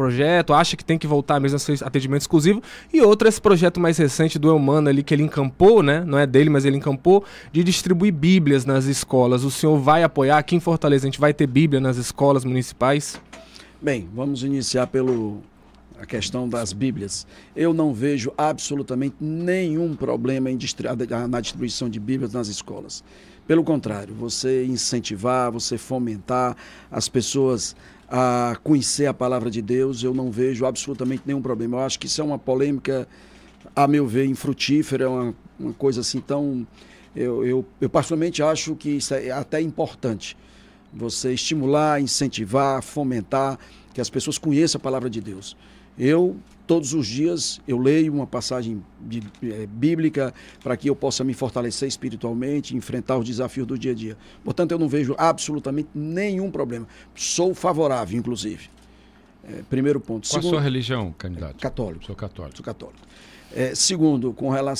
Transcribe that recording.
projeto, acha que tem que voltar mesmo a ser atendimento exclusivo, e outro esse projeto mais recente do Eumano ali, que ele encampou, né? Não é dele, mas ele encampou, de distribuir bíblias nas escolas. O senhor vai apoiar? Aqui em Fortaleza a gente vai ter bíblia nas escolas municipais? Bem, vamos iniciar pelo a questão das Bíblias. Eu não vejo absolutamente nenhum problema em distri na distribuição de Bíblias nas escolas. Pelo contrário, você incentivar, você fomentar as pessoas a conhecer a palavra de Deus, eu não vejo absolutamente nenhum problema. Eu acho que isso é uma polêmica, a meu ver, infrutífera, uma, uma coisa assim tão. Eu, eu, eu particularmente acho que isso é até importante você estimular, incentivar, fomentar, que as pessoas conheçam a palavra de Deus. Eu, todos os dias, eu leio uma passagem é, bíblica para que eu possa me fortalecer espiritualmente, enfrentar os desafios do dia a dia. Portanto, eu não vejo absolutamente nenhum problema. Sou favorável, inclusive. É, primeiro ponto. Qual segundo, a sua religião, candidato? Católico. Sou católico. Sou católico. É, segundo, com relação